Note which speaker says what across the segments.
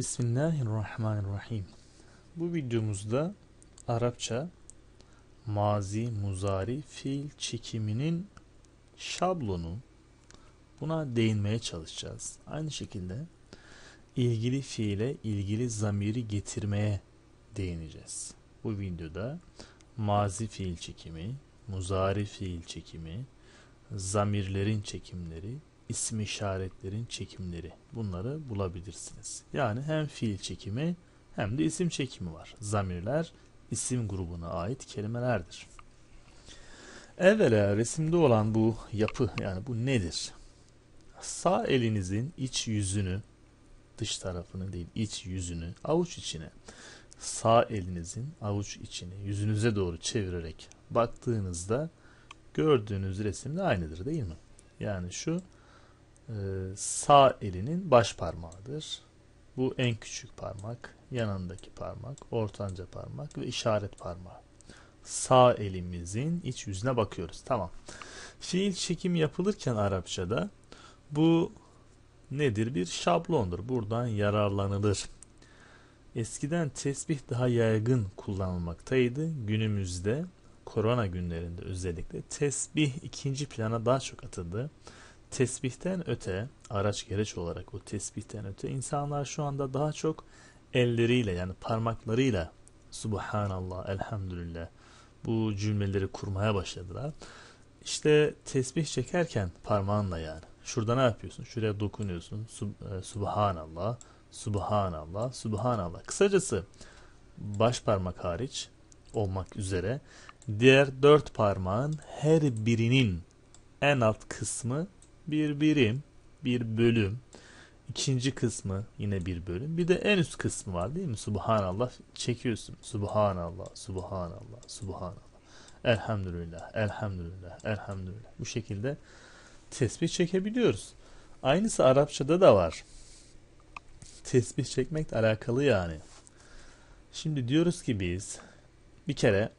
Speaker 1: Bismillahirrahmanirrahim. Bu videomuzda Arapça mazi, muzari, fiil çekiminin şablonu buna değinmeye çalışacağız. Aynı şekilde ilgili fiile ilgili zamiri getirmeye değineceğiz. Bu videoda mazi fiil çekimi, muzari fiil çekimi, zamirlerin çekimleri isim işaretlerin çekimleri. Bunları bulabilirsiniz. Yani hem fiil çekimi hem de isim çekimi var. Zamirler isim grubuna ait kelimelerdir. Evvela resimde olan bu yapı yani bu nedir? Sağ elinizin iç yüzünü dış tarafını değil iç yüzünü avuç içine sağ elinizin avuç içini yüzünüze doğru çevirerek baktığınızda gördüğünüz resimde aynıdır değil mi? Yani şu ee, sağ elinin baş parmağıdır. Bu en küçük parmak, yanındaki parmak, ortanca parmak ve işaret parmağı. Sağ elimizin iç yüzüne bakıyoruz. Tamam. Fiil çekim yapılırken Arapçada bu nedir? Bir şablondur. Buradan yararlanılır. Eskiden tesbih daha yaygın kullanılmaktaydı. Günümüzde korona günlerinde özellikle tesbih ikinci plana daha çok atıldı tesbihten öte araç gereç olarak o tesbihten öte insanlar şu anda daha çok elleriyle yani parmaklarıyla Subhanallah, Elhamdülillah bu cümleleri kurmaya başladılar. İşte tesbih çekerken parmağınla yani. Şurada ne yapıyorsun? Şuraya dokunuyorsun. Sub- e, Subhanallah, Subhanallah, Subhanallah. Kısacası baş parmak hariç olmak üzere diğer dört parmağın her birinin en alt kısmı bir birim, bir bölüm, ikinci kısmı yine bir bölüm. Bir de en üst kısmı var değil mi? Subhanallah çekiyorsun. Subhanallah, subhanallah, subhanallah. Elhamdülillah, elhamdülillah, elhamdülillah. Bu şekilde tesbih çekebiliyoruz. Aynısı Arapçada da var. Tesbih çekmekle alakalı yani. Şimdi diyoruz ki biz bir kere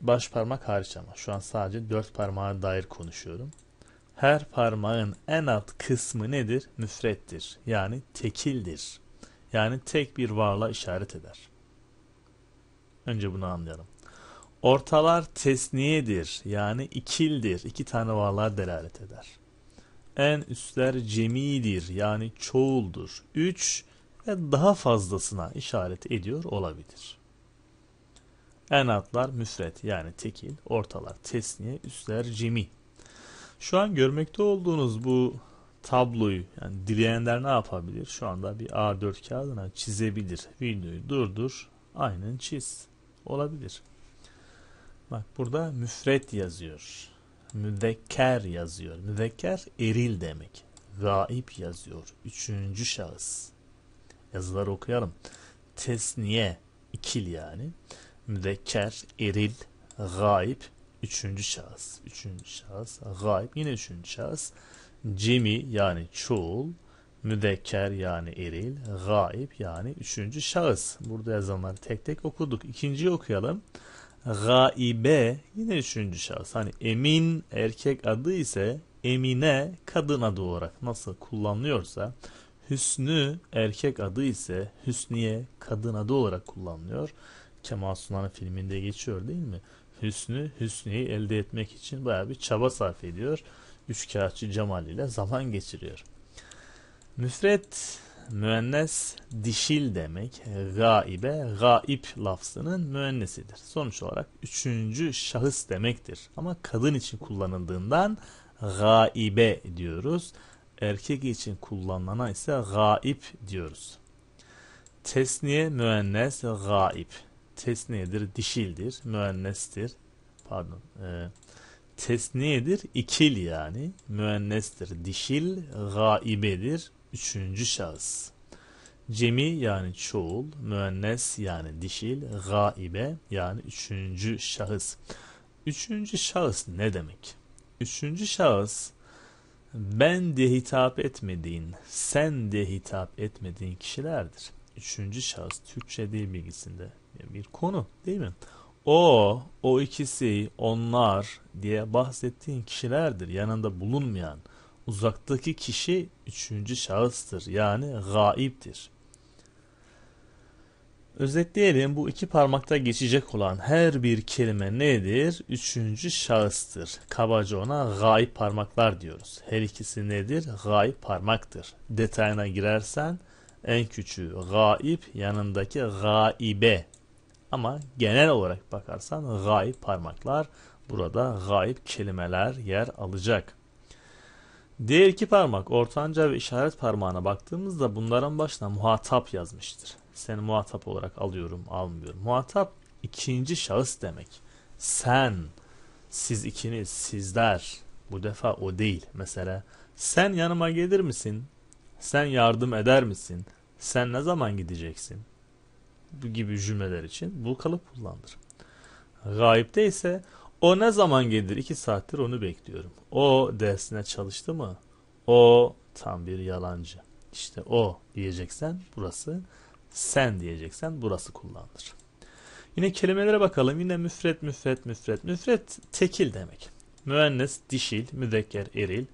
Speaker 1: baş parmak hariç ama şu an sadece dört parmağa dair konuşuyorum her parmağın en alt kısmı nedir? Müfrettir. Yani tekildir. Yani tek bir varlığa işaret eder. Önce bunu anlayalım. Ortalar tesniyedir. Yani ikildir. İki tane varlığa delalet eder. En üstler cemidir. Yani çoğuldur. Üç ve daha fazlasına işaret ediyor olabilir. En altlar müfret yani tekil, ortalar tesniye, üstler cemi şu an görmekte olduğunuz bu tabloyu yani dileyenler ne yapabilir? Şu anda bir A4 kağıdına çizebilir. Videoyu durdur, aynen çiz. Olabilir. Bak burada müfret yazıyor. Müzekker yazıyor. Müzekker eril demek. Gaip yazıyor. Üçüncü şahıs. Yazıları okuyalım. Tesniye ikil yani. Müzekker, eril, gaip, üçüncü şahıs, üçüncü şahıs, gayb yine üçüncü şahıs, cemi yani çoğul, müdekker yani eril, gayb yani üçüncü şahıs. Burada yazanları tek tek okuduk. İkinciyi okuyalım. Gaibe yine üçüncü şahıs. Hani emin erkek adı ise emine kadın adı olarak nasıl kullanılıyorsa hüsnü erkek adı ise hüsniye kadın adı olarak kullanılıyor. Kemal Sunan'ın filminde geçiyor değil mi? hüsnü, hüsnüyü elde etmek için baya bir çaba sarf ediyor. üç kağıtçı Cemal ile zaman geçiriyor. Müfret, müennes, dişil demek. Gaibe, gaip lafzının müennesidir. Sonuç olarak üçüncü şahıs demektir. Ama kadın için kullanıldığından gaibe diyoruz. Erkek için kullanılana ise gaip diyoruz. Tesniye müennes gaip tesniyedir, dişildir, müennestir. Pardon. E, tesniyedir, ikil yani. Müennestir, dişil, gaibedir, üçüncü şahıs. Cemi yani çoğul, müennes yani dişil, gaibe yani üçüncü şahıs. Üçüncü şahıs ne demek? Üçüncü şahıs ben de hitap etmediğin, sen de hitap etmediğin kişilerdir. Üçüncü şahıs Türkçe dil bilgisinde bir konu değil mi? O, o ikisi, onlar diye bahsettiğin kişilerdir. Yanında bulunmayan, uzaktaki kişi üçüncü şahıstır. Yani gaiptir. Özetleyelim bu iki parmakta geçecek olan her bir kelime nedir? Üçüncü şahıstır. Kabaca ona gayip parmaklar diyoruz. Her ikisi nedir? Gayip parmaktır. Detayına girersen en küçüğü gaip yanındaki gaibe ama genel olarak bakarsan gayb parmaklar burada gayb kelimeler yer alacak. Diğer iki parmak ortanca ve işaret parmağına baktığımızda bunların başına muhatap yazmıştır. Seni muhatap olarak alıyorum, almıyorum. Muhatap ikinci şahıs demek. Sen, siz ikiniz, sizler. Bu defa o değil. Mesela sen yanıma gelir misin? Sen yardım eder misin? Sen ne zaman gideceksin? bu gibi cümleler için bu kalıp kullanılır. Gayipte ise o ne zaman gelir? İki saattir onu bekliyorum. O dersine çalıştı mı? O tam bir yalancı. İşte o diyeceksen burası, sen diyeceksen burası kullanılır. Yine kelimelere bakalım. Yine müfret, müfret, müfret. Müfret tekil demek. Müennes dişil, müzekker eril.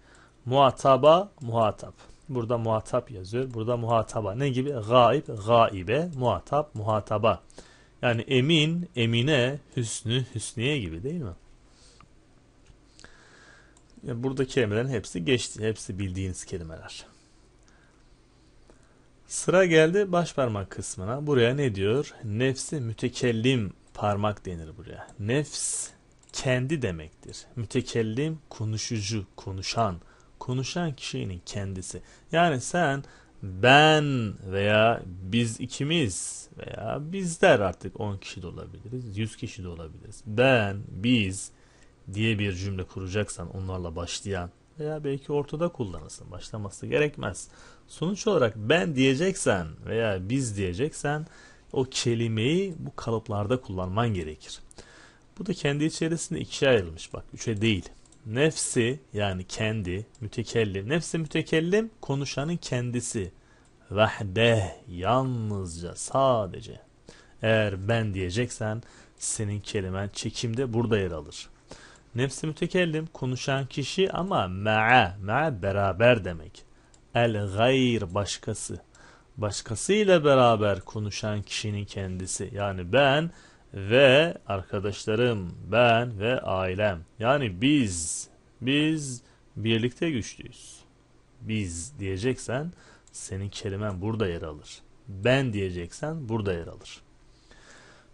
Speaker 1: Muhataba muhatap. Burada muhatap yazıyor. Burada muhataba. Ne gibi? Gaib, gaibe, muhatap, muhataba. Yani emin, emine, hüsnü, hüsniye gibi değil mi? Yani burada kelimelerin hepsi geçti. Hepsi bildiğiniz kelimeler. Sıra geldi baş parmak kısmına. Buraya ne diyor? Nefsi mütekellim parmak denir buraya. Nefs kendi demektir. Mütekellim konuşucu, konuşan konuşan kişinin kendisi. Yani sen ben veya biz ikimiz veya bizler artık 10 kişi de olabiliriz, 100 kişi de olabiliriz. Ben, biz diye bir cümle kuracaksan onlarla başlayan veya belki ortada kullanırsın. Başlaması gerekmez. Sonuç olarak ben diyeceksen veya biz diyeceksen o kelimeyi bu kalıplarda kullanman gerekir. Bu da kendi içerisinde ikiye ayrılmış bak. Üçe değil. Nefsi yani kendi, mütekellim. Nefsi mütekellim konuşanın kendisi. Vahde yalnızca sadece. Eğer ben diyeceksen senin kelimen çekimde burada yer alır. Nefsi mütekellim konuşan kişi ama ma'a, ma'a beraber demek. El gayr başkası. Başkasıyla beraber konuşan kişinin kendisi. Yani ben ve arkadaşlarım, ben ve ailem. Yani biz, biz birlikte güçlüyüz. Biz diyeceksen senin kelimen burada yer alır. Ben diyeceksen burada yer alır.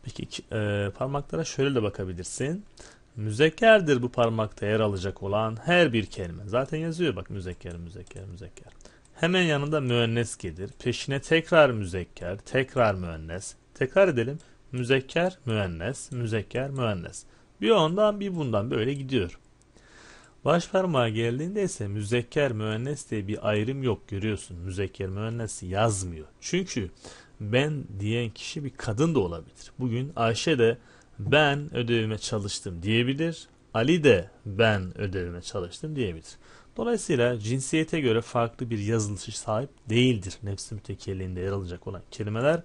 Speaker 1: Peki e, parmaklara şöyle de bakabilirsin. Müzekkerdir bu parmakta yer alacak olan her bir kelime. Zaten yazıyor bak müzekker, müzekker, müzekker. Hemen yanında müennes gelir. Peşine tekrar müzekker, tekrar müennes. Tekrar edelim. Müzekker, müennes, müzekker, müennes. Bir ondan bir bundan böyle gidiyor. Baş parmağa geldiğinde ise müzekker müennes diye bir ayrım yok görüyorsun. Müzekker müennes yazmıyor. Çünkü ben diyen kişi bir kadın da olabilir. Bugün Ayşe de ben ödevime çalıştım diyebilir. Ali de ben ödevime çalıştım diyebilir. Dolayısıyla cinsiyete göre farklı bir yazılışa sahip değildir. Nefsi mütekelliğinde yer alacak olan kelimeler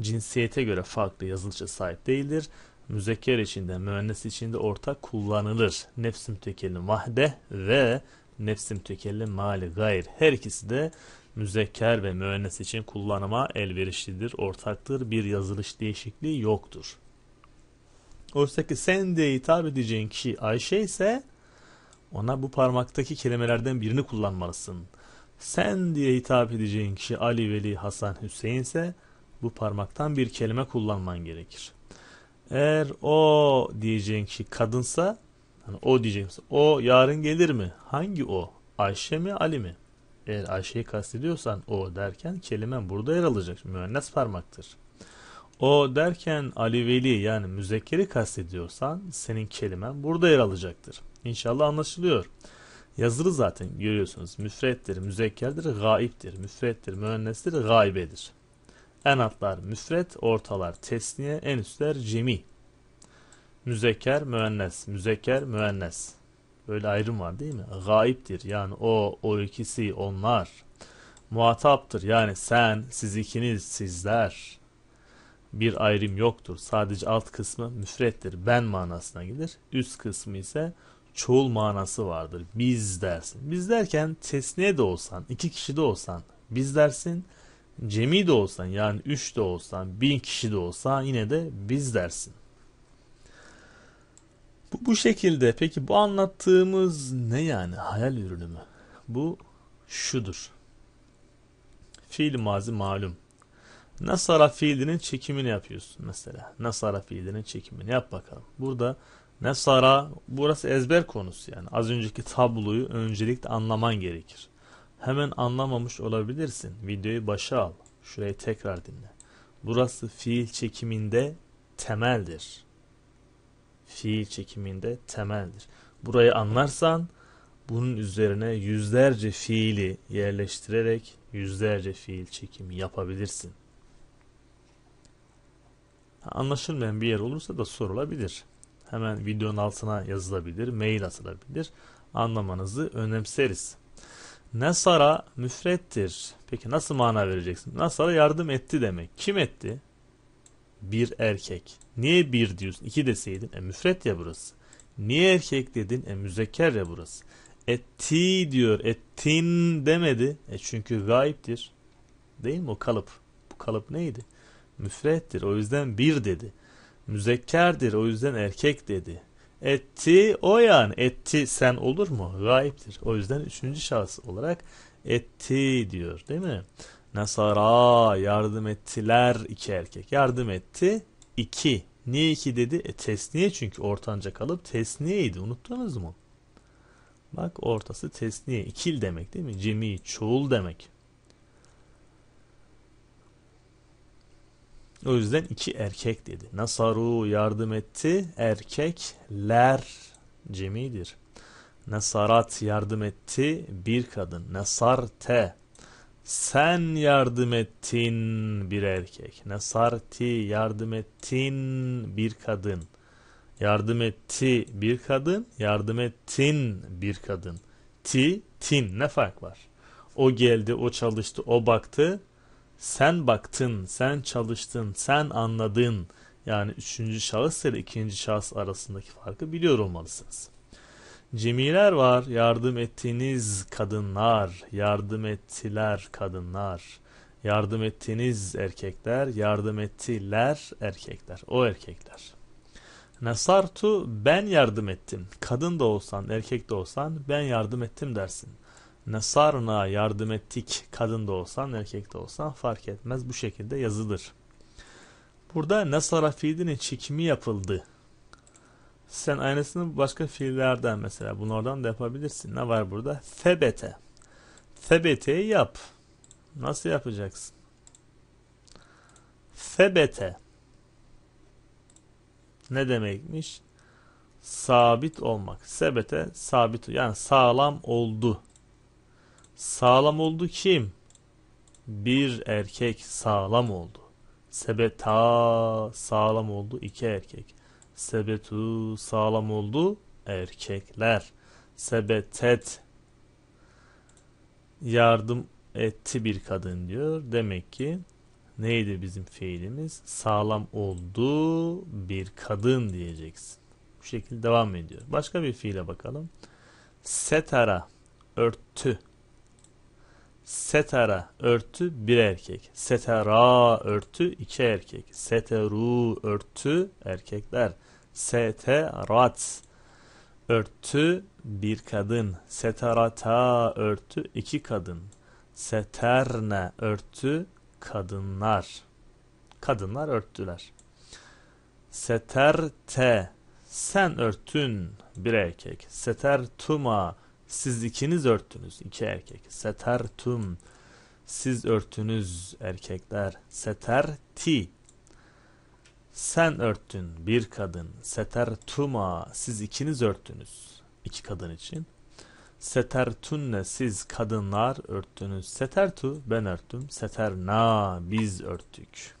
Speaker 1: cinsiyete göre farklı yazılışa sahip değildir. Müzekker içinde, müennes içinde ortak kullanılır. Nefsi mütekellim vahde ve nefsi mütekellim mali gayr. Her ikisi de müzekker ve müennes için kullanıma elverişlidir, ortaktır. Bir yazılış değişikliği yoktur. Oysa ki sen diye hitap edeceğin kişi Ayşe ise ona bu parmaktaki kelimelerden birini kullanmalısın. Sen diye hitap edeceğin kişi Ali, Veli, Hasan, Hüseyin ise bu parmaktan bir kelime kullanman gerekir. Eğer o diyeceğin kişi kadınsa hani o diyeceğimiz o yarın gelir mi? Hangi o? Ayşe mi Ali mi? Eğer Ayşe'yi kastediyorsan o derken kelimen burada yer alacak. Müennes parmaktır. O derken Ali Veli yani müzekkeri kastediyorsan senin kelimen burada yer alacaktır. İnşallah anlaşılıyor. Yazılı zaten görüyorsunuz. Müfrettir, müzekkerdir, gaiptir. Müfrettir, müennestir, gaibedir. En altlar müfret, ortalar tesniye, en üstler cemi. Müzekker, müennes, müzekker, müennes. Böyle ayrım var değil mi? Gaiptir yani o, o ikisi, onlar. Muhataptır yani sen, siz ikiniz, sizler. Bir ayrım yoktur. Sadece alt kısmı müfrettir, ben manasına gelir. Üst kısmı ise müfrettir çoğul manası vardır. Biz dersin. Biz derken tesne de olsan, iki kişi de olsan biz dersin. Cemi de olsan yani üç de olsan, bin kişi de olsa yine de biz dersin. Bu, bu şekilde. Peki bu anlattığımız ne yani? Hayal ürünü mü? Bu şudur. Fiil mazi malum. Nasara fiilinin çekimini yapıyorsun mesela. Nasara fiilinin çekimini yap bakalım. Burada Nesara burası ezber konusu yani. Az önceki tabloyu öncelikle anlaman gerekir. Hemen anlamamış olabilirsin. Videoyu başa al. Şurayı tekrar dinle. Burası fiil çekiminde temeldir. Fiil çekiminde temeldir. Burayı anlarsan bunun üzerine yüzlerce fiili yerleştirerek yüzlerce fiil çekimi yapabilirsin. Anlaşılmayan bir yer olursa da sorulabilir hemen videonun altına yazılabilir, mail atılabilir. Anlamanızı önemseriz. Nasara müfrettir. Peki nasıl mana vereceksin? Nasara yardım etti demek. Kim etti? Bir erkek. Niye bir diyorsun? İki deseydin. E müfret ya burası. Niye erkek dedin? E müzekker ya burası. Etti diyor. Ettin demedi. E çünkü gayiptir. Değil mi o kalıp? Bu kalıp neydi? Müfrettir. O yüzden bir dedi müzekkerdir o yüzden erkek dedi. Etti o yani etti sen olur mu? Gayiptir. O yüzden üçüncü şahıs olarak etti diyor değil mi? Nasara yardım ettiler iki erkek. Yardım etti iki. Niye iki dedi? E, tesniye çünkü ortanca kalıp tesniyeydi unuttunuz mu? Bak ortası tesniye ikil demek değil mi? Cemi çoğul demek. O yüzden iki erkek dedi. Nasaru yardım etti. Erkekler cemidir. Nasarat yardım etti bir kadın. Nasarte sen yardım ettin bir erkek. Nasarti yardım ettin bir kadın. Yardım etti bir kadın, yardım ettin bir kadın. Ti, tin ne fark var? O geldi, o çalıştı, o baktı sen baktın, sen çalıştın, sen anladın. Yani üçüncü şahıs ile ikinci şahıs arasındaki farkı biliyor olmalısınız. Cemiler var, yardım ettiğiniz kadınlar, yardım ettiler kadınlar, yardım ettiğiniz erkekler, yardım ettiler erkekler, o erkekler. Nasartu ben yardım ettim. Kadın da olsan, erkek de olsan ben yardım ettim dersin. Nesarna yardım ettik kadın da olsan erkek de olsan fark etmez bu şekilde yazılır. Burada nasara fiilinin çekimi yapıldı. Sen aynısını başka fiillerden mesela bunlardan da yapabilirsin. Ne var burada? Febete. Febete'yi yap. Nasıl yapacaksın? Febete. Ne demekmiş? Sabit olmak. Sebete sabit yani sağlam oldu Sağlam oldu kim? Bir erkek sağlam oldu. Sebeta sağlam oldu iki erkek. Sebetu sağlam oldu erkekler. Sebetet yardım etti bir kadın diyor. Demek ki neydi bizim fiilimiz? Sağlam oldu bir kadın diyeceksin. Bu şekilde devam ediyor. Başka bir fiile bakalım. Setara örtü Setara örtü bir erkek. Setera örtü iki erkek. Seteru örtü erkekler. Seterat örtü bir kadın. Seterata örtü iki kadın. Seterne örtü kadınlar. Kadınlar örttüler. Seterte sen örtün bir erkek. Setertuma siz ikiniz örttünüz. iki erkek. Setertum. Siz örttünüz erkekler. Seterti. Sen örttün bir kadın. Setertuma. Siz ikiniz örttünüz. iki kadın için. Setertunne siz kadınlar örttünüz. Setertu ben örttüm. Seterna biz örttük.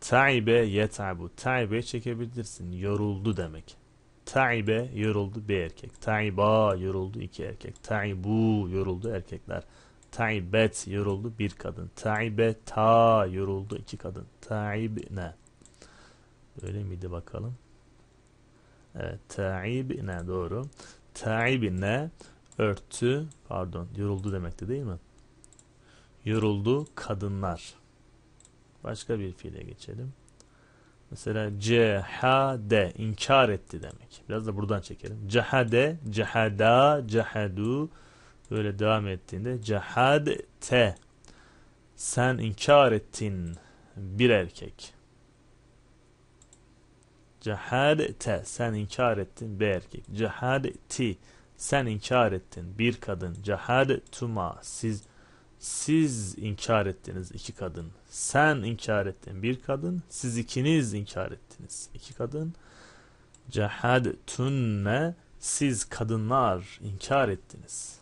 Speaker 1: Taibe yetabu. Taibe çekebilirsin. Yoruldu demek. Taibe yoruldu bir erkek. Taiba yoruldu iki erkek. Taibu yoruldu erkekler. Taibet yoruldu bir kadın. Taibe ta yoruldu iki kadın. Taibne. Öyle miydi bakalım? Evet. Taibne doğru. Taibne örtü pardon yoruldu demekti değil mi? Yoruldu kadınlar. Başka bir fiile geçelim. Mesela cehade inkar etti demek. Biraz da buradan çekelim. Cehade, cehada, cehadu böyle devam ettiğinde cehadte sen inkar ettin bir erkek. Cehadte sen inkar ettin bir erkek. Cehadti sen inkar ettin bir kadın. Cehadtuma siz siz inkar ettiniz iki kadın. Sen inkar ettin bir kadın. Siz ikiniz inkar ettiniz iki kadın. Cehadtunne siz kadınlar inkar ettiniz.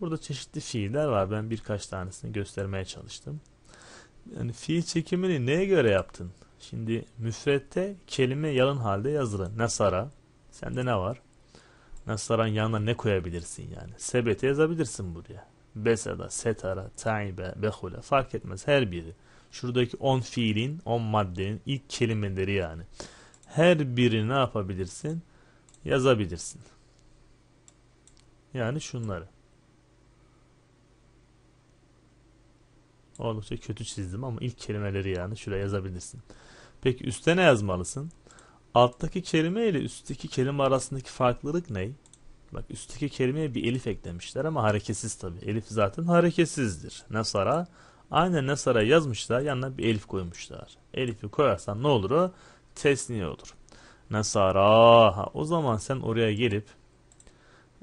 Speaker 1: Burada çeşitli fiiller var. Ben birkaç tanesini göstermeye çalıştım. Yani fiil çekimini neye göre yaptın? Şimdi müfrette kelime yalın halde yazılı. Nasara. Sende ne var? Nasaran yanına ne koyabilirsin yani? Sebete yazabilirsin buraya besada, setara, taibe, behule fark etmez her biri. Şuradaki 10 fiilin, 10 maddenin ilk kelimeleri yani. Her biri ne yapabilirsin? Yazabilirsin. Yani şunları. Oldukça kötü çizdim ama ilk kelimeleri yani şuraya yazabilirsin. Peki üstte ne yazmalısın? Alttaki kelime ile üstteki kelime arasındaki farklılık ne? Bak üstteki kelimeye bir elif eklemişler ama hareketsiz tabi. Elif zaten hareketsizdir. Nasara. Aynen Nasara yazmışlar yanına bir elif koymuşlar. Elifi koyarsan ne olur o? Tesniye olur. Nasara. Ha, o zaman sen oraya gelip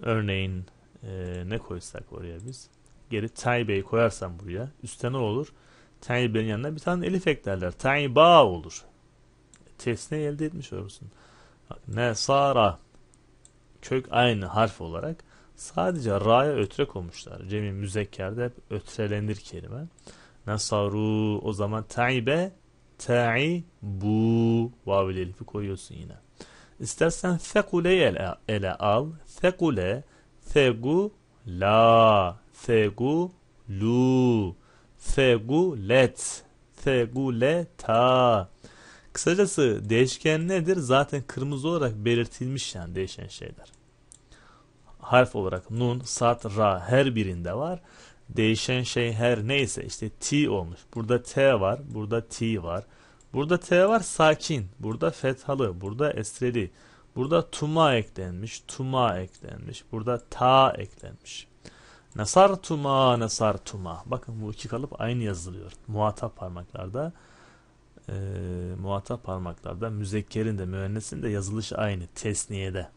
Speaker 1: örneğin e, ne koysak oraya biz? Geri Taybe'yi koyarsan buraya. üstte ne olur? Taybe'nin yanına bir tane elif eklerler. Tayba olur. Tesniye elde etmiş olursun. Nesara kök aynı harf olarak sadece ra'ya ötre koymuşlar. Cemil müzekkerde hep ötrelenir kelime. Nasaru o zaman taibe ta'i bu vav elifi koyuyorsun yine. İstersen fekuleyi ele, ele al. Fekule fegu la fegu lu let fegulet feguleta Kısacası değişken nedir? Zaten kırmızı olarak belirtilmiş yani değişen şeyler. Harf olarak nun, sat, ra her birinde var. Değişen şey her neyse işte t olmuş. Burada t var, burada t var. Burada t var sakin, burada fethalı, burada esreli. Burada tuma eklenmiş, tuma eklenmiş. Burada ta eklenmiş. Nasar tuma, nasar tuma. Bakın bu iki kalıp aynı yazılıyor. Muhatap parmaklarda e, muhatap parmaklarda müzekkerin de müennesin de yazılış aynı tesniyede.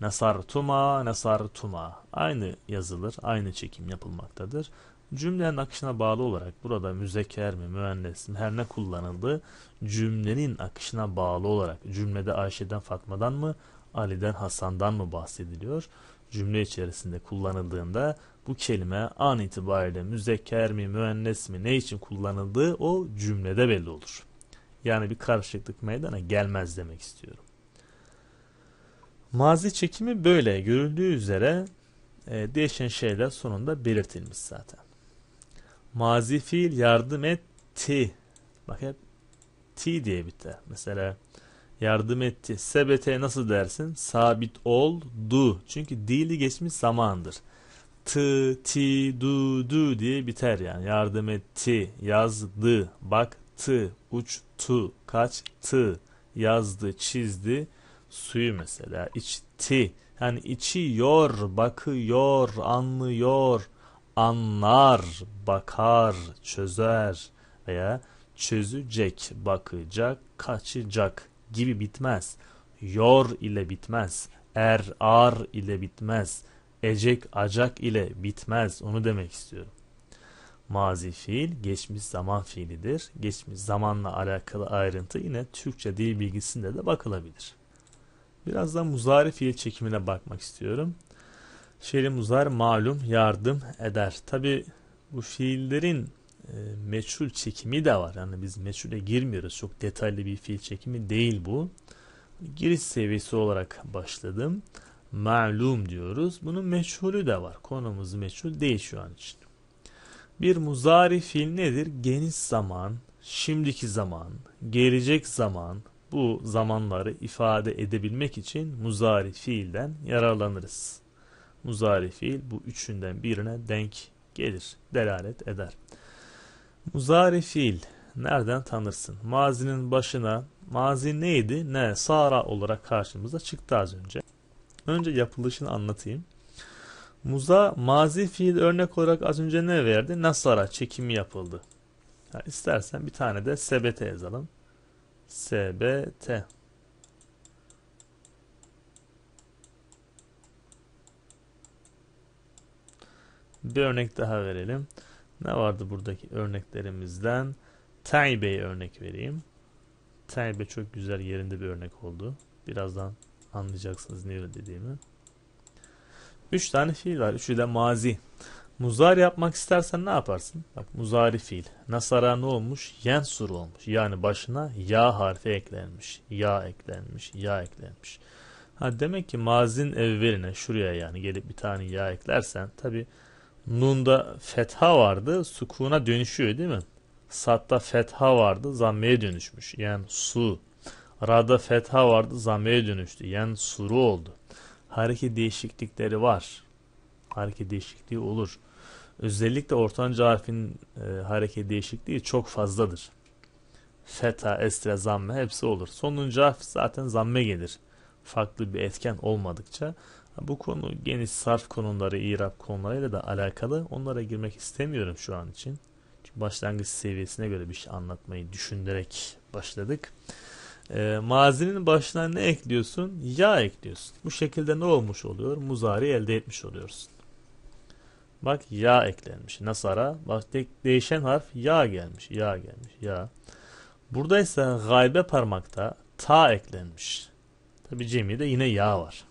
Speaker 1: Nasar tuma, nasar tuma, aynı yazılır, aynı çekim yapılmaktadır. Cümlenin akışına bağlı olarak burada müzekker mi, müennes mi her ne kullanıldı cümlenin akışına bağlı olarak cümlede Ayşe'den Fatma'dan mı Ali'den Hasan'dan mı bahsediliyor? Cümle içerisinde kullanıldığında bu kelime an itibariyle müzekker mi, müennes mi ne için kullanıldığı o cümlede belli olur. Yani bir karışıklık meydana gelmez demek istiyorum. Mazi çekimi böyle görüldüğü üzere e, değişen şeyler sonunda belirtilmiş zaten. Mazi fiil yardım etti. Bak hep t diye biter. Mesela yardım etti. Sebete nasıl dersin? Sabit oldu. Çünkü dili geçmiş zamandır. T ti, du, du diye biter yani. Yardım etti, yazdı, baktı T, uçtu, kaçtı, yazdı, çizdi. Suyu mesela içti. Yani içiyor, bakıyor, anlıyor, anlar, bakar, çözer veya çözecek, bakacak, kaçacak gibi bitmez. Yor ile bitmez. Er, ar ile bitmez. Ecek, acak ile bitmez. Onu demek istiyorum mazi fiil, geçmiş zaman fiilidir. Geçmiş zamanla alakalı ayrıntı yine Türkçe dil bilgisinde de bakılabilir. Birazdan muzari fiil çekimine bakmak istiyorum. Şeri muzar malum yardım eder. Tabi bu fiillerin e, meçhul çekimi de var. Yani biz meçhule girmiyoruz. Çok detaylı bir fiil çekimi değil bu. Giriş seviyesi olarak başladım. Malum diyoruz. Bunun meçhulü de var. Konumuz meçhul değil şu an için. Bir muzari fiil nedir? Geniş zaman, şimdiki zaman, gelecek zaman bu zamanları ifade edebilmek için muzari fiilden yararlanırız. Muzari fiil bu üçünden birine denk gelir, delalet eder. Muzari fiil nereden tanırsın? Mazinin başına, mazi neydi? Ne? Sara olarak karşımıza çıktı az önce. Önce yapılışını anlatayım. Muza mazi fiil örnek olarak az önce ne verdi? Nasara çekimi yapıldı. Yani istersen bir tane de sebete yazalım. Sebete. Bir örnek daha verelim. Ne vardı buradaki örneklerimizden? Taybe'ye örnek vereyim. Taybe çok güzel yerinde bir örnek oldu. Birazdan anlayacaksınız ne dediğimi. Üç tane fiil var. Üçü de mazi. Muzar yapmak istersen ne yaparsın? Bak muzari fiil. Nasara ne olmuş? Yensur olmuş. Yani başına ya harfi eklenmiş. Ya eklenmiş. Ya eklenmiş. Ha demek ki mazin evveline şuraya yani gelip bir tane ya eklersen tabi nunda fetha vardı sukuna dönüşüyor değil mi? Satta fetha vardı zammeye dönüşmüş. Yani su. Ra'da fetha vardı zammeye dönüştü. Yani suru oldu hareket değişiklikleri var. Hareket değişikliği olur. Özellikle ortanca harfin e, hareket değişikliği çok fazladır. Feta, estre, zamme hepsi olur. Sonuncu harf zaten zamme gelir. Farklı bir etken olmadıkça. Bu konu geniş sarf konuları, irap konularıyla da alakalı. Onlara girmek istemiyorum şu an için. Çünkü başlangıç seviyesine göre bir şey anlatmayı düşünerek başladık. E, mazinin başına ne ekliyorsun? Ya ekliyorsun. Bu şekilde ne olmuş oluyor? Muzari elde etmiş oluyorsun. Bak ya eklenmiş. Nasara. Bak de, değişen harf ya gelmiş. Ya gelmiş. Ya. Buradaysa gaybe parmakta ta eklenmiş. Tabi cemi'de yine ya var.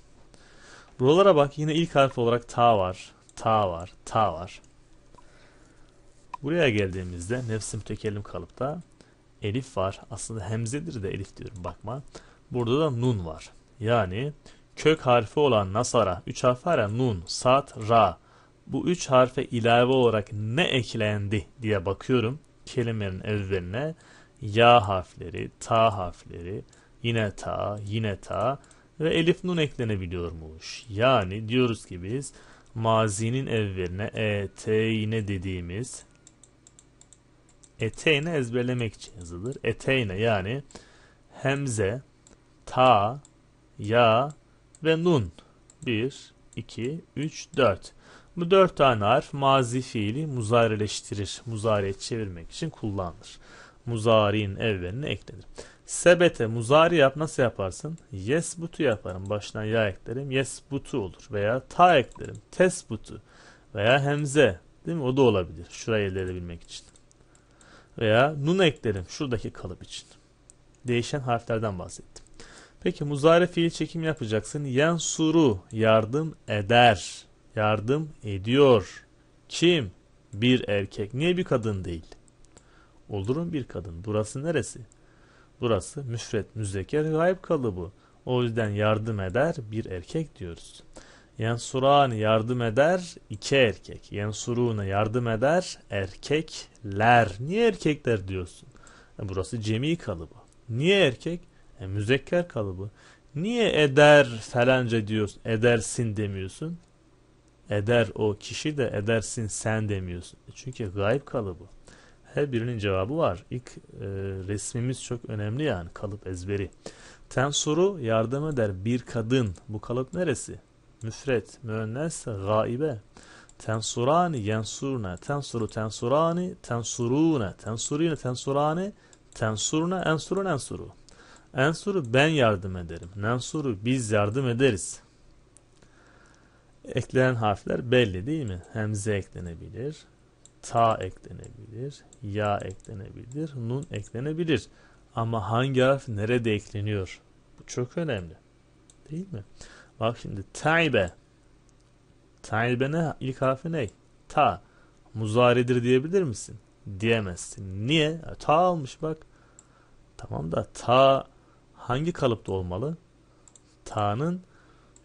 Speaker 1: Buralara bak yine ilk harf olarak ta var. Ta var. Ta var. Buraya geldiğimizde nefsim tekelim kalıpta elif var. Aslında hemzedir de elif diyorum bakma. Burada da nun var. Yani kök harfi olan nasara, üç harfi var nun, sat, ra. Bu üç harfe ilave olarak ne eklendi diye bakıyorum. Kelimenin evveline ya harfleri, ta harfleri, yine ta, yine ta ve elif nun eklenebiliyormuş. Yani diyoruz ki biz mazinin evveline e, t, yine dediğimiz Eteyne ezberlemek için yazılır. Eteyne yani hemze, ta, ya ve nun. 1, 2, 3, 4. Bu dört tane harf mazi fiili muzarileştirir. Muzariye çevirmek için kullanılır. Muzari'nin evveline eklenir. Sebete muzari yap nasıl yaparsın? Yes butu yaparım. Başına ya eklerim. Yes butu olur. Veya ta eklerim. Tes butu. Veya hemze. Değil mi? O da olabilir. Şurayı elde edebilmek için veya nun eklerim şuradaki kalıp için. Değişen harflerden bahsettim. Peki muzari fiil çekim yapacaksın. Yansuru yardım eder. Yardım ediyor. Kim? Bir erkek. Niye bir kadın değil? Olurum bir kadın. Burası neresi? Burası müfret, müzeker gayb kalıbı. O yüzden yardım eder bir erkek diyoruz. Yensuran yardım eder iki erkek. Yensuruna yardım eder erkekler. Niye erkekler diyorsun? E burası cemi kalıbı. Niye erkek? E müzekker kalıbı. Niye eder falanca diyorsun? Edersin demiyorsun. Eder o kişi de edersin sen demiyorsun. E, çünkü gayb kalıbı. Her birinin cevabı var. İlk e, resmimiz çok önemli yani kalıp ezberi. Tensuru yardım eder bir kadın. Bu kalıp neresi? müfret, müennes, gaibe. Tensurani, yensurna, tensuru, tensurani, tensuruna, tensurine, tensurani, tensuruna, ensurun, ensuru. Ensuru ben yardım ederim. Nensuru biz yardım ederiz. Eklenen harfler belli değil mi? Hemze eklenebilir, ta eklenebilir, ya eklenebilir, nun eklenebilir. Ama hangi harf nerede ekleniyor? Bu çok önemli. Değil mi? Bak şimdi taibe. Taibe ne? İlk harfi ne? Ta. Muzaridir diyebilir misin? Diyemezsin. Niye? Ta almış bak. Tamam da ta hangi kalıpta olmalı? Ta'nın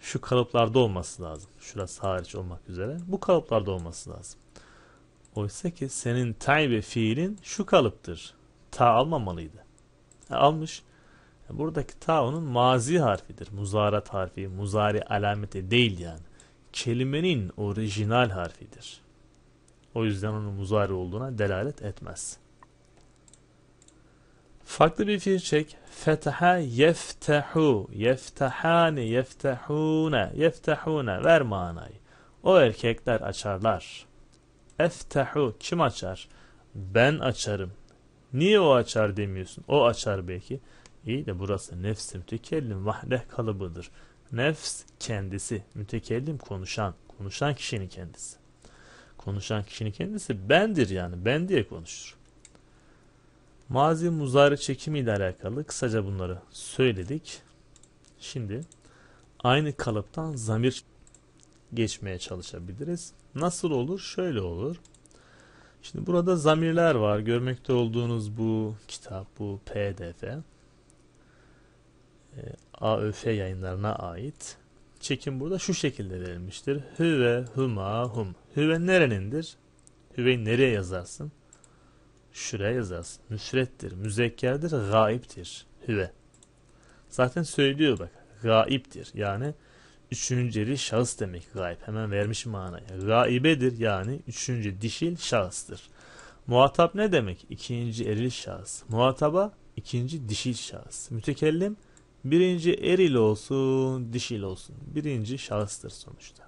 Speaker 1: şu kalıplarda olması lazım. Şurası hariç olmak üzere. Bu kalıplarda olması lazım. Oysa ki senin taybe fiilin şu kalıptır. Ta almamalıydı. Ha, almış. Buradaki taunun mazi harfidir. Muzarat harfi, muzari alameti değil yani. Kelimenin orijinal harfidir. O yüzden onun muzari olduğuna delalet etmez. Farklı bir fiil çek. Fetaha yeftehu, yeftehani, yeftehune, yeftehune. Ver manayı. O erkekler açarlar. Eftehu kim açar? Ben açarım. Niye o açar demiyorsun? O açar belki. İyi de burası nefs mütekellim vahdeh kalıbıdır. Nefs kendisi, mütekellim konuşan, konuşan kişinin kendisi. Konuşan kişinin kendisi bendir yani, ben diye konuşur. Mazi muzari çekimi ile alakalı kısaca bunları söyledik. Şimdi aynı kalıptan zamir geçmeye çalışabiliriz. Nasıl olur? Şöyle olur. Şimdi burada zamirler var. Görmekte olduğunuz bu kitap, bu pdf. E, AÖF yayınlarına ait çekim burada şu şekilde verilmiştir. Hüve huma hum. Hüve nerenindir? Hüveyi nereye yazarsın? Şuraya yazarsın. Müsrettir, müzekkerdir, gaiptir. Hüve. Zaten söylüyor bak. Gaiptir. Yani üçünceli şahıs demek gayb. Hemen vermiş manayı. Gaibedir yani üçüncü dişil şahıstır. Muhatap ne demek? İkinci eril şahıs. Muhataba ikinci dişil şahıs. Mütekellim Birinci eril olsun, dişil olsun. Birinci şahıstır sonuçta.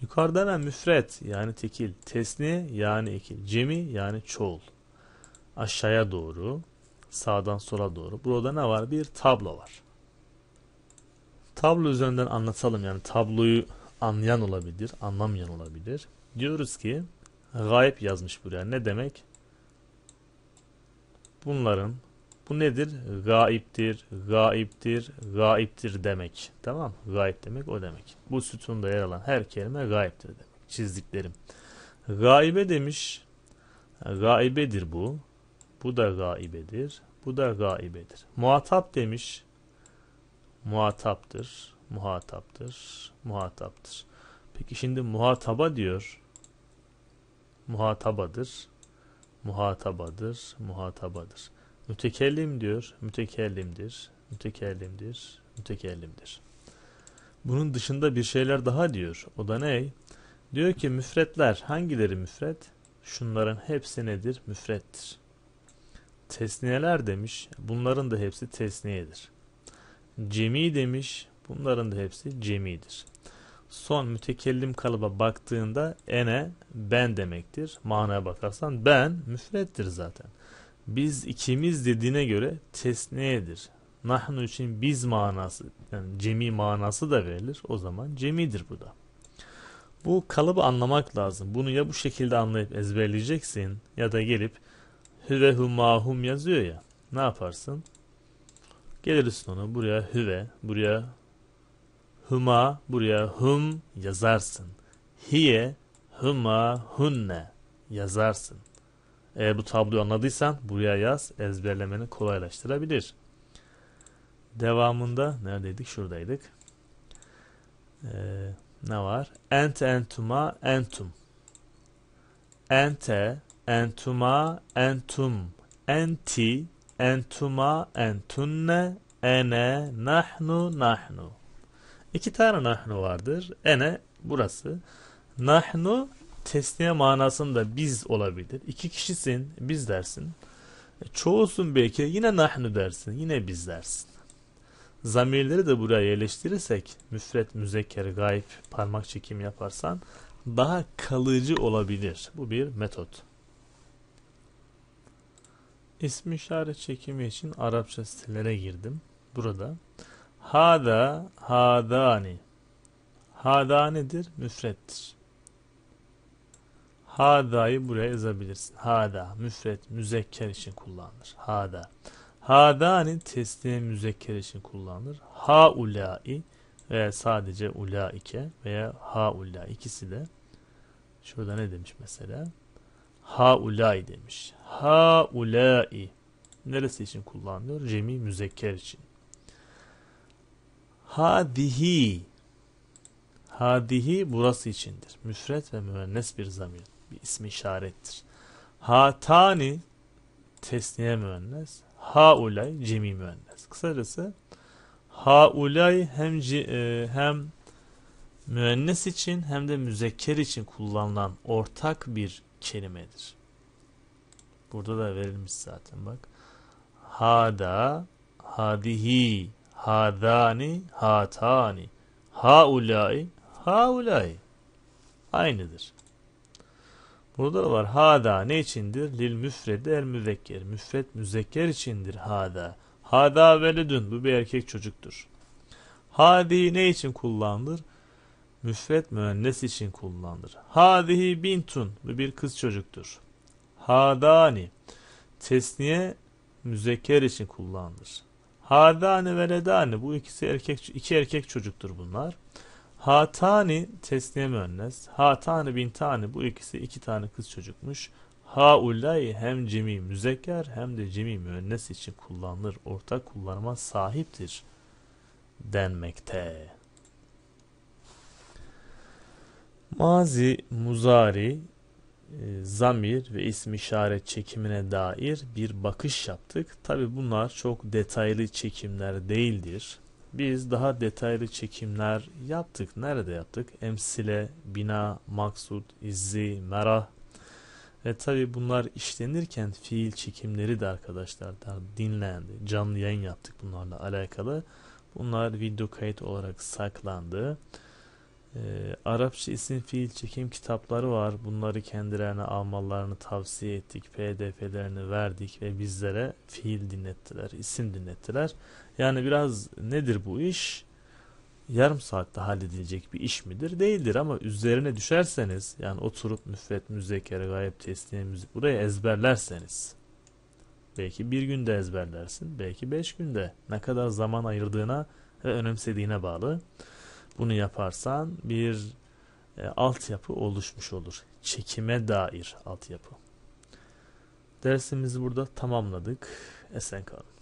Speaker 1: yukarıdan müfret yani tekil, tesni yani ikil cemi yani çoğul. Aşağıya doğru, sağdan sola doğru. Burada ne var? Bir tablo var. Tablo üzerinden anlatalım yani tabloyu anlayan olabilir, anlamayan olabilir. Diyoruz ki gayb yazmış buraya. Ne demek? Bunların bu nedir? Gaiptir, gaiptir, gaiptir demek. Tamam Gaip demek o demek. Bu sütunda yer alan her kelime gaiptir demek. Çizdiklerim. Gaibe demiş. Gaibedir bu. Bu da gaibedir. Bu da gaibedir. Muhatap demiş. Muhataptır. Muhataptır. Muhataptır. Peki şimdi muhataba diyor. Muhatabadır. Muhatabadır. Muhatabadır. Mütekellim diyor. Mütekellimdir. Mütekellimdir. Mütekellimdir. Bunun dışında bir şeyler daha diyor. O da ne? Diyor ki müfretler hangileri müfret? Şunların hepsi nedir? Müfrettir. Tesniyeler demiş. Bunların da hepsi tesniyedir. Cemi demiş. Bunların da hepsi cemidir. Son mütekellim kalıba baktığında ene ben demektir. Manaya bakarsan ben müfrettir zaten. Biz ikimiz dediğine göre tesniyedir. Nahnu için biz manası yani cemi manası da verilir. O zaman cemidir bu da. Bu kalıbı anlamak lazım. Bunu ya bu şekilde anlayıp ezberleyeceksin ya da gelip hüve mahum yazıyor ya. Ne yaparsın? Gelirsin onu buraya hüve, buraya huma, buraya hum yazarsın. Hiye, huma, hunne yazarsın. Eğer bu tabloyu anladıysan buraya yaz ezberlemeni kolaylaştırabilir. Devamında neredeydik? Şuradaydık. Ee, ne var? Ent entuma entum. Ente entuma entum. Enti entuma entunne ene nahnu nahnu. İki tane nahnu vardır. Ene burası. Nahnu tesniye manasında biz olabilir. İki kişisin biz dersin. E, çoğusun belki yine nahnu dersin. Yine biz dersin. Zamirleri de buraya yerleştirirsek müfret, müzekker, gayb parmak çekim yaparsan daha kalıcı olabilir. Bu bir metot. İsmi işaret çekimi için Arapça sitelere girdim. Burada hada, hadani. Hada nedir? Müfrettir. Hada'yı buraya yazabilirsin. Hada müfret müzekker için kullanılır. Hada. Hadani tesniye müzekker için kullanılır. Haulai veya sadece ulaike veya haula ikisi de şurada ne demiş mesela? Haulai demiş. Haulai neresi için kullanılıyor? Cemi müzekker için. Hadihi Hadihi burası içindir. Müfret ve müennes bir zamir bir ismi işarettir. Hatani tesniye müennes, haulay cemi müennes. Kısacası haulay hem e, hem müennes için hem de müzekker için kullanılan ortak bir kelimedir. Burada da verilmiş zaten bak. Hada, hadihi, hadani, hatani, haulai, haulai. Aynıdır. Burada da var. Hada ne içindir? Lil müfredi el müzekker. Müfret müzekker içindir hada. Hada veledün. Bu bir erkek çocuktur. Hadi ne için kullanılır? Müfret müennes için kullanılır. Hadihi bintun. Bu bir kız çocuktur. Hadani. Tesniye müzekker için kullanılır. Hadani ve ledani. Bu ikisi erkek, iki erkek çocuktur bunlar. Hatani tesniye müennes. Hatani bin tane bu ikisi iki tane kız çocukmuş. Haulay hem cemi müzekker hem de cemi müennes için kullanılır. Ortak kullanıma sahiptir denmekte. Mazi, muzari, e, zamir ve ismi işaret çekimine dair bir bakış yaptık. Tabi bunlar çok detaylı çekimler değildir biz daha detaylı çekimler yaptık. Nerede yaptık? Emsile, Bina, Maksud, İzzi, Merah. Ve tabi bunlar işlenirken fiil çekimleri de arkadaşlar dinlendi. Canlı yayın yaptık bunlarla alakalı. Bunlar video kayıt olarak saklandı. E, Arapça isim fiil çekim kitapları var. Bunları kendilerine almalarını tavsiye ettik. PDF'lerini verdik ve bizlere fiil dinlettiler, isim dinlettiler. Yani biraz nedir bu iş? Yarım saatte halledilecek bir iş midir? Değildir ama üzerine düşerseniz yani oturup müfret, müzekere, gayip, tesniye, müzik buraya ezberlerseniz belki bir günde ezberlersin, belki beş günde ne kadar zaman ayırdığına ve önemsediğine bağlı. Bunu yaparsan bir e, altyapı oluşmuş olur. Çekime dair altyapı. Dersimizi burada tamamladık. Esen kalın.